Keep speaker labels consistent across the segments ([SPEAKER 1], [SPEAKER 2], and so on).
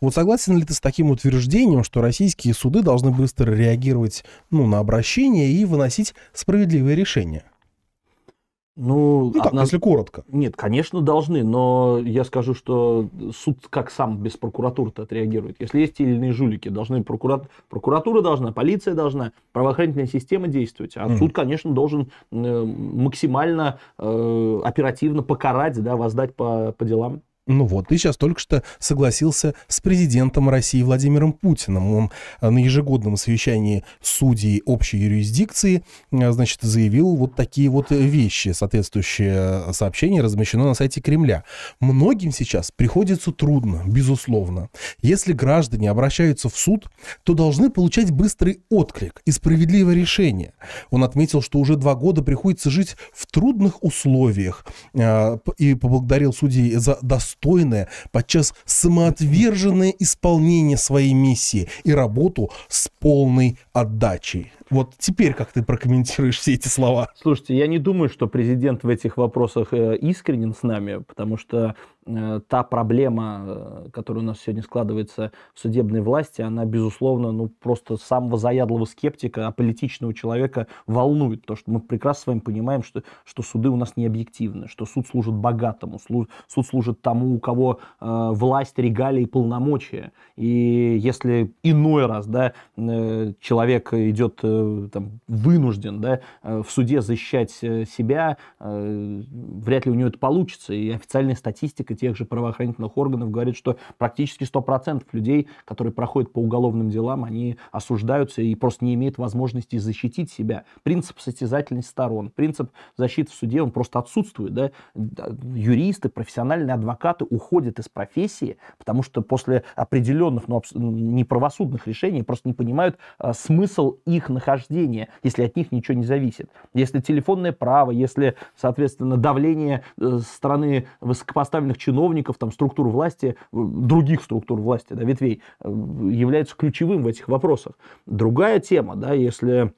[SPEAKER 1] Вот согласен ли ты с таким утверждением, что российские суды должны быстро реагировать ну, на обращение и выносить справедливые решения? Ну, ну так,
[SPEAKER 2] одна... если коротко. Нет, конечно, должны, но я скажу, что суд как сам без прокуратуры-то отреагирует. Если есть те или иные жулики, должны прокурат... прокуратура должна, полиция должна, правоохранительная система действовать. А mm. суд, конечно, должен э, максимально э, оперативно покарать, да, воздать по, по делам.
[SPEAKER 1] Ну вот, ты сейчас только что согласился с президентом России Владимиром Путиным. Он э, на ежегодном совещании судей общей юрисдикции, э, значит, заявил вот такие вот э, вещи. Соответствующее сообщение размещено на сайте Кремля. Многим сейчас приходится трудно, безусловно. Если граждане обращаются в суд, то должны получать быстрый отклик и справедливое решение. Он отметил, что уже два года приходится жить в трудных условиях и поблагодарил судей за достойность достойное, подчас самоотверженное исполнение своей миссии и работу с полной отдачей. Вот теперь как ты прокомментируешь все
[SPEAKER 2] эти слова? Слушайте, я не думаю, что президент в этих вопросах э, искренен с нами, потому что э, та проблема, э, которая у нас сегодня складывается в судебной власти, она, безусловно, ну, просто самого заядлого скептика, аполитичного человека волнует. то, что мы прекрасно с вами понимаем, что, что суды у нас не объективны, что суд служит богатому, служ, суд служит тому, у кого э, власть, регалии полномочия. И если иной раз да, э, человек идет Э, там, вынужден да, э, в суде защищать э, себя, вряд ли у него это получится. И официальная статистика тех же правоохранительных органов говорит, что практически 100% людей, которые проходят по уголовным делам, они осуждаются и просто не имеют возможности защитить себя. Принцип состязательности сторон, принцип защиты в суде, он просто отсутствует. Да? Юристы, профессиональные адвокаты уходят из профессии, потому что после определенных, но ну, неправосудных решений просто не понимают смысл их нахождения нахождения, если от них ничего не зависит. Если телефонное право, если, соответственно, давление э, страны высокопоставленных чиновников, там, структур власти, э, других структур власти, да, ветвей, э, является ключевым в этих вопросах. Другая тема, да, если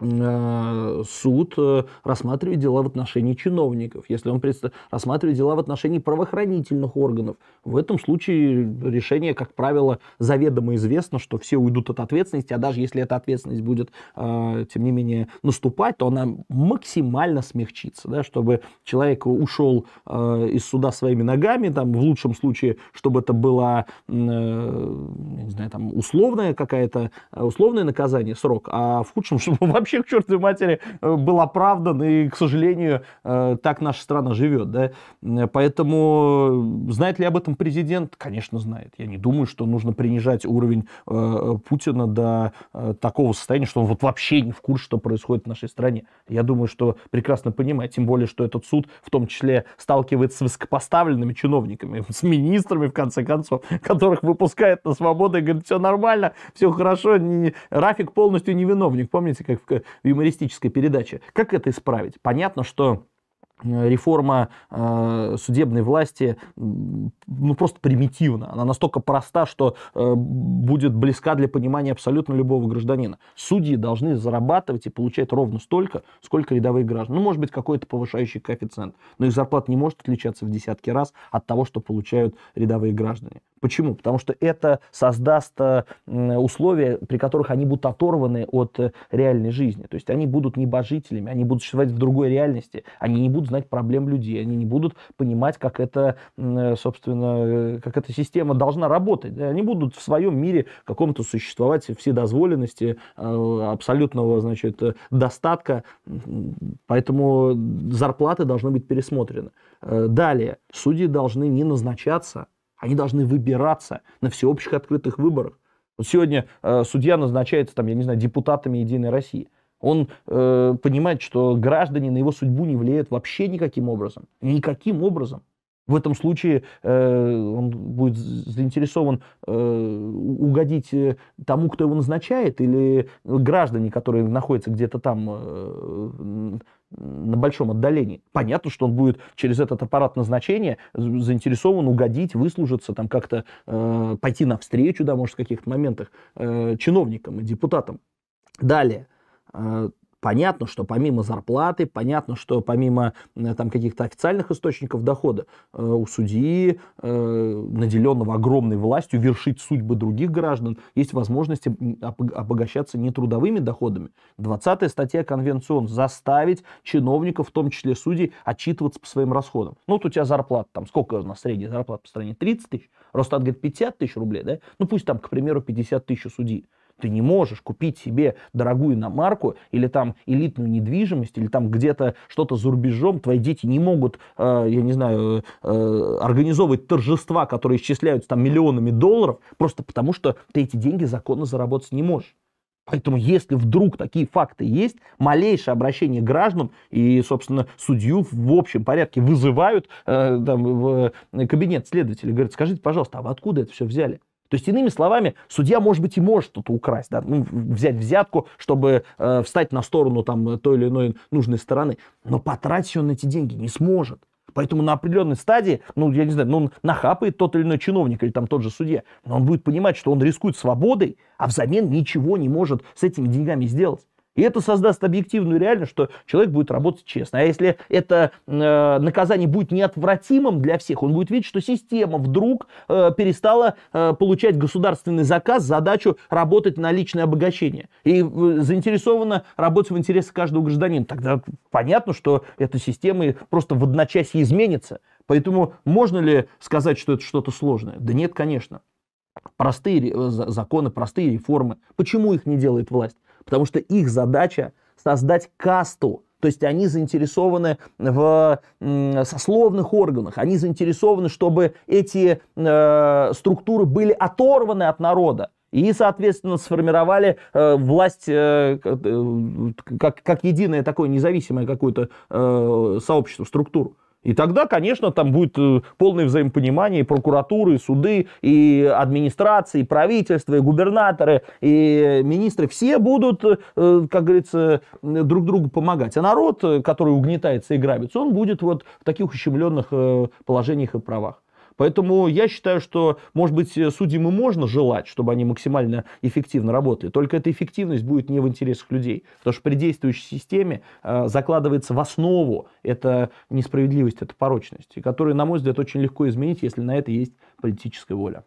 [SPEAKER 2] Э, суд э, рассматривает дела в отношении чиновников, если он предста... рассматривает дела в отношении правоохранительных органов. В этом случае решение, как правило, заведомо известно, что все уйдут от ответственности, а даже если эта ответственность будет, э, тем не менее, наступать, то она максимально смягчится, да, чтобы человек ушел из суда своими ногами, там, в лучшем случае, чтобы это было, не знаю, там, условное какая-то, условное наказание, срок, а в худшем, чтобы вообще к чертовой матери э, был оправдан, и, к сожалению, э, так наша страна живет, да. Э, поэтому знает ли об этом президент? Конечно, знает. Я не думаю, что нужно принижать уровень Путина до такого состояния, что он вот вообще не в курсе, что происходит в нашей стране. Я думаю, что прекрасно понимает, тем более, что этот суд в том числе сталкивается с высокопоставленными чиновниками, с министрами, в конце концов, которых выпускает на свободу и говорит, все нормально, все хорошо, не, Рафик полностью невиновник. Помните, как в шутка в юмористической передаче. Как это исправить? Понятно, что э, реформа э, судебной власти ну, просто примитивна. Она настолько проста, что э, будет близка для понимания абсолютно любого гражданина. Судьи должны зарабатывать и получать ровно столько, сколько рядовые граждане. Ну, может быть, какой-то повышающий коэффициент, но их зарплата не может отличаться в десятки раз от того, что получают рядовые граждане. Почему? Потому что это создаст э, условия, при которых они будут оторваны от э, реальной жизни. То есть они будут небожителями, они будут существовать в другой реальности, они не будут знать проблем людей, они не будут понимать, как это, э, собственно, как эта система должна работать. Они будут в своем мире каком-то существовать вседозволенности, абсолютного, значит, достатка, поэтому зарплаты должны быть пересмотрены. Далее, судьи должны не назначаться они должны выбираться на всеобщих открытых выборах. Вот сегодня э, судья назначается, там, я не знаю, депутатами Единой России. Он э, понимает, что граждане на его судьбу не влияют вообще никаким образом. Никаким образом. В этом случае э, он будет заинтересован э, угодить э, тому, кто его назначает, или граждане, которые находятся где-то там э, на большом отдалении. Понятно, что он будет через этот аппарат назначения заинтересован угодить, выслужиться, там как-то э, пойти навстречу, да, может, в каких-то моментах э, чиновникам и депутатам. Далее. Э, Понятно, что помимо зарплаты, понятно, что помимо там каких-то официальных источников дохода э, у судьи, э, наделенного огромной властью вершить судьбы других граждан, есть возможность обогащаться не трудовыми доходами. 20 статья Конвенции ООН заставить чиновников, в том числе судей, отчитываться по своим расходам. Ну, вот у тебя зарплата, там, сколько у нас средняя зарплата по стране? 30 тысяч. Росстат говорит 50 тысяч рублей, да? Ну, пусть там, к примеру, 50 тысяч у судьи. Ты не можешь купить себе дорогую иномарку или там элитную недвижимость, или там где-то что-то за рубежом. Твои дети не могут, э, я не знаю, э, организовывать торжества, которые исчисляются там миллионами долларов, просто потому что ты эти деньги законно заработать не можешь. Поэтому, если вдруг такие факты есть, малейшее обращение граждан и, собственно, судью в общем порядке вызывают э, там, в э, кабинет следователя. Говорят, скажите, пожалуйста, а вы откуда это все взяли? То есть, иными словами, судья, может быть, и может что-то украсть, да, ну, взять взятку, чтобы э, встать на сторону там, той или иной нужной стороны. Но потратить он эти деньги не сможет. Поэтому на определенной стадии, ну, я не знаю, ну, нахапает тот или иной чиновник или там тот же судья, но он будет понимать, что он рискует свободой, а взамен ничего не может с этими деньгами сделать. И это создаст объективную реальность, что человек будет работать честно. А если это э, наказание будет неотвратимым для всех, он будет видеть, что система вдруг э, перестала э, получать государственный заказ, задачу работать на личное обогащение. И э, заинтересована работать в интересах каждого гражданина. Тогда понятно, что эта система просто в одночасье изменится. Поэтому можно ли сказать, что это что-то сложное? Да нет, конечно. Простые э, законы, простые реформы. Почему их не делает власть? потому что их задача создать касту, то есть они заинтересованы в сословных органах, они заинтересованы, чтобы эти э, структуры были оторваны от народа. И, соответственно, сформировали э, власть э, э как, как единое такое независимое какое-то э, сообщество, структуру. И тогда, конечно, там будет э, полное взаимопонимание и прокуратуры, и суды, и администрации, и правительства, и губернаторы, и министры. Все будут, э, как говорится, друг другу помогать. А народ, э, который угнетается и грабится, он будет вот в таких ущемленных положениях и правах. Поэтому я считаю, что, может быть, э, судьям и можно желать, чтобы они максимально эффективно работали, только эта эффективность будет не в интересах людей, потому что при действующей системе э, закладывается в основу эта несправедливость, эта порочность, которую, на мой взгляд, очень легко изменить, если на это есть политическая воля.